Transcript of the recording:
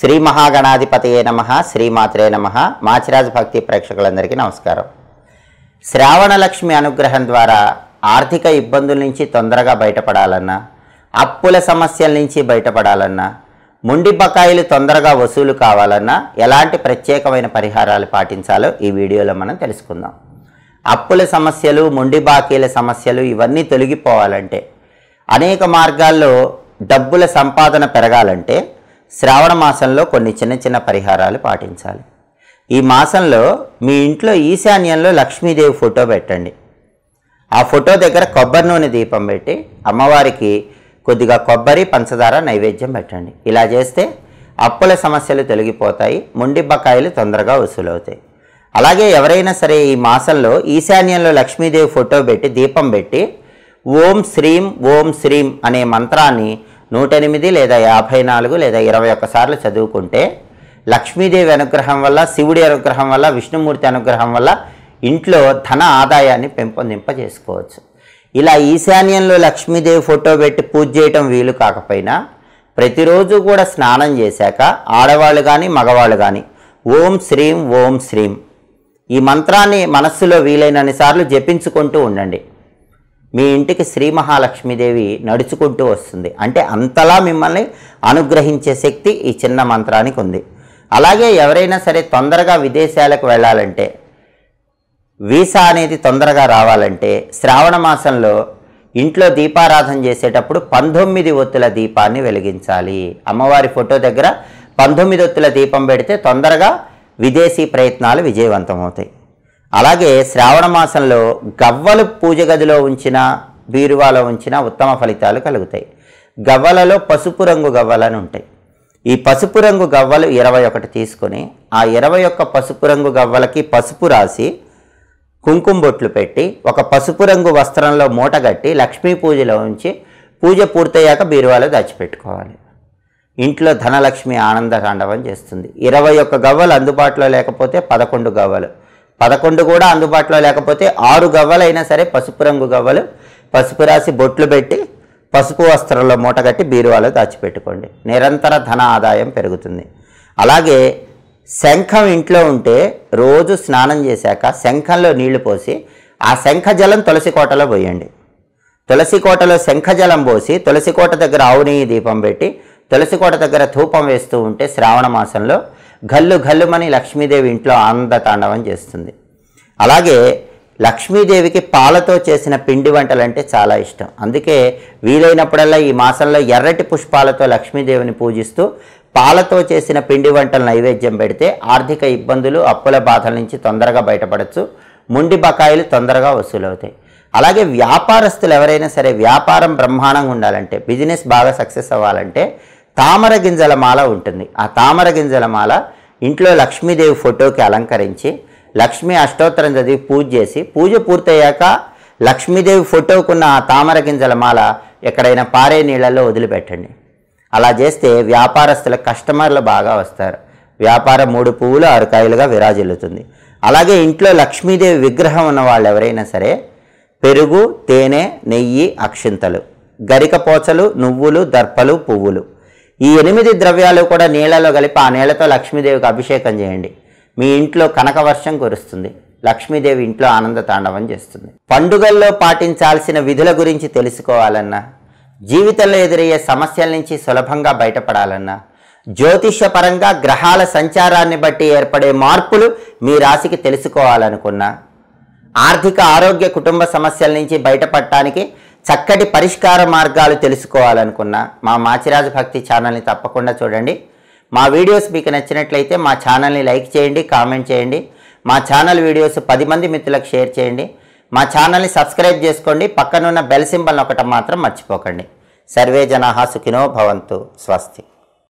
శ్రీ మహాగణాధిపతయే నమ శ్రీమాత్రే నమ మాచిరాజు భక్తి ప్రేక్షకులందరికీ నమస్కారం శ్రావణలక్ష్మి అనుగ్రహం ద్వారా ఆర్థిక ఇబ్బందుల నుంచి తొందరగా బయటపడాలన్నా అప్పుల సమస్యల నుంచి బయటపడాలన్నా ముండి బకాయిలు తొందరగా వసూలు కావాలన్నా ఎలాంటి ప్రత్యేకమైన పరిహారాలు పాటించాలో ఈ వీడియోలో మనం తెలుసుకుందాం అప్పుల సమస్యలు ముండి బాకీల సమస్యలు ఇవన్నీ తొలగిపోవాలంటే అనేక మార్గాల్లో డబ్బుల సంపాదన పెరగాలంటే శ్రావణ మాసంలో కొన్ని చిన్న చిన్న పరిహారాలు పాటించాలి ఈ మాసంలో మీ ఇంట్లో ఈశాన్యంలో లక్ష్మీదేవి ఫోటో పెట్టండి ఆ ఫోటో దగ్గర కొబ్బరి నూనె దీపం పెట్టి అమ్మవారికి కొద్దిగా కొబ్బరి పంచదార నైవేద్యం పెట్టండి ఇలా చేస్తే అప్పుల సమస్యలు తొలగిపోతాయి మొండి బకాయిలు తొందరగా వసూలవుతాయి అలాగే ఎవరైనా సరే ఈ మాసంలో ఈశాన్యంలో లక్ష్మీదేవి ఫోటో పెట్టి దీపం పెట్టి ఓం శ్రీం ఓం శ్రీం అనే మంత్రాన్ని నూట ఎనిమిది లేదా యాభై నాలుగు లేదా ఇరవై ఒక్కసార్లు చదువుకుంటే లక్ష్మీదేవి అనుగ్రహం వల్ల శివుడి అనుగ్రహం వల్ల విష్ణుమూర్తి అనుగ్రహం వల్ల ఇంట్లో ధన ఆదాయాన్ని పెంపొందింపజేసుకోవచ్చు ఇలా ఈశాన్యంలో లక్ష్మీదేవి ఫోటో పెట్టి పూజ చేయటం వీలు కాకపోయినా ప్రతిరోజు కూడా స్నానం చేశాక ఆడవాళ్ళు కానీ మగవాళ్ళు కానీ ఓం శ్రీం ఓం శ్రీం ఈ మంత్రాన్ని మనస్సులో వీలైనన్ని సార్లు జపించుకుంటూ ఉండండి మీ ఇంటికి శ్రీ మహాలక్ష్మీదేవి నడుచుకుంటూ వస్తుంది అంటే అంతలా మిమ్మల్ని అనుగ్రహించే శక్తి ఈ చిన్న మంత్రానికి ఉంది అలాగే ఎవరైనా సరే తొందరగా విదేశాలకు వెళ్ళాలంటే వీసా అనేది తొందరగా రావాలంటే శ్రావణ మాసంలో ఇంట్లో దీపారాధన చేసేటప్పుడు పంతొమ్మిది ఒత్తుల దీపాన్ని వెలిగించాలి అమ్మవారి ఫోటో దగ్గర పంతొమ్మిది ఒత్తుల దీపం పెడితే తొందరగా విదేశీ ప్రయత్నాలు విజయవంతమవుతాయి అలాగే శ్రావణ మాసంలో గవ్వలు పూజ గదిలో ఉంచిన బీరువాలో ఉంచిన ఉత్తమ ఫలితాలు కలుగుతాయి గవ్వలలో పసుపు రంగు గవ్వలని ఉంటాయి ఈ పసుపు రంగు గవ్వలు ఇరవై ఒకటి తీసుకొని ఆ ఇరవై ఒక్క పసుపు రంగు గవ్వలకి పసుపు రాసి కుంకుమ బొట్లు పెట్టి ఒక పసుపు రంగు వస్త్రంలో మూటగట్టి లక్ష్మీ పూజలో ఉంచి పూజ పూర్తయ్యాక బీరువాలో దాచిపెట్టుకోవాలి ఇంట్లో ధనలక్ష్మి ఆనంద తాండవం చేస్తుంది ఇరవై ఒక్క గవ్వలు అందుబాటులో లేకపోతే పదకొండు గవ్వలు పదకొండు కూడా అందుబాటులో లేకపోతే ఆరు గవ్వలైనా సరే పసుపు రంగు గవ్వలు పసుపు రాసి బొట్లు పెట్టి పసుపు వస్త్రంలో మూటగట్టి బీరువాలో దాచిపెట్టుకోండి నిరంతర ధన ఆదాయం పెరుగుతుంది అలాగే శంఖం ఇంట్లో ఉంటే రోజు స్నానం చేశాక శంఖంలో నీళ్లు పోసి ఆ శంఖ జలం తులసి కోటలో పోయండి తులసి కోటలో శంఖ జలం పోసి తులసి కోట దగ్గర ఆవునేయి దీపం పెట్టి తులసి కోట దగ్గర ధూపం వేస్తూ ఉంటే శ్రావణ మాసంలో ఘల్లు ఘల్లుమని లక్ష్మీదేవి ఇంట్లో ఆనందతాండవం చేస్తుంది అలాగే లక్ష్మీదేవికి పాలతో చేసిన పిండి వంటలంటే చాలా ఇష్టం అందుకే వీలైనప్పుడల్లా ఈ మాసంలో ఎర్రటి పుష్పాలతో లక్ష్మీదేవిని పూజిస్తూ పాలతో చేసిన పిండి వంటలు నైవేద్యం పెడితే ఆర్థిక ఇబ్బందులు అప్పుల బాధల నుంచి తొందరగా బయటపడచ్చు ముండి బకాయిలు తొందరగా వసూలవుతాయి అలాగే వ్యాపారస్తులు ఎవరైనా సరే వ్యాపారం బ్రహ్మాండంగా ఉండాలంటే బిజినెస్ బాగా సక్సెస్ అవ్వాలంటే తామర గింజల మాల ఉంటుంది ఆ తామర గింజల మాల ఇంట్లో లక్ష్మీదేవి ఫోటోకి అలంకరించి లక్ష్మీ అష్టోత్తరం చదివి పూజ చేసి పూజ పూర్తయ్యాక లక్ష్మీదేవి ఫోటోకున్న ఆ తామర గింజల మాల ఎక్కడైనా పారే నీళ్ళల్లో వదిలిపెట్టండి అలా చేస్తే వ్యాపారస్తుల కస్టమర్లు బాగా వస్తారు వ్యాపారం మూడు పువ్వులు ఆరు కాయలుగా విరాజిల్లుతుంది అలాగే ఇంట్లో లక్ష్మీదేవి విగ్రహం ఉన్న వాళ్ళు ఎవరైనా సరే పెరుగు తేనె నెయ్యి అక్షింతలు గరిక పోచలు నువ్వులు దర్పలు పువ్వులు ఈ ఎనిమిది ద్రవ్యాలు కూడా నీళ్లలో కలిపి ఆ నీళ్లతో లక్ష్మీదేవికి అభిషేకం చేయండి మీ ఇంట్లో కనక వర్షం కురుస్తుంది లక్ష్మీదేవి ఇంట్లో ఆనంద తాండవం చేస్తుంది పండుగల్లో పాటించాల్సిన విధుల గురించి తెలుసుకోవాలన్నా జీవితంలో ఎదురయ్యే సమస్యల నుంచి సులభంగా బయటపడాలన్నా జ్యోతిష్యపరంగా గ్రహాల సంచారాన్ని బట్టి ఏర్పడే మార్పులు మీ రాశికి తెలుసుకోవాలనుకున్నా ఆర్థిక ఆరోగ్య కుటుంబ సమస్యల నుంచి బయటపడటానికి చక్కటి పరిష్కార మార్గాలు తెలుసుకోవాలనుకున్న మా మాచిరాజు భక్తి ఛానల్ని తప్పకుండా చూడండి మా వీడియోస్ మీకు నచ్చినట్లయితే మా ఛానల్ని లైక్ చేయండి కామెంట్ చేయండి మా ఛానల్ వీడియోస్ పది మంది మిత్రులకు షేర్ చేయండి మా ఛానల్ని సబ్స్క్రైబ్ చేసుకోండి పక్కనున్న బెల్ సింబల్ ఒకటం మాత్రం మర్చిపోకండి సర్వే జనాహా సుఖినో భవంతు స్వస్తి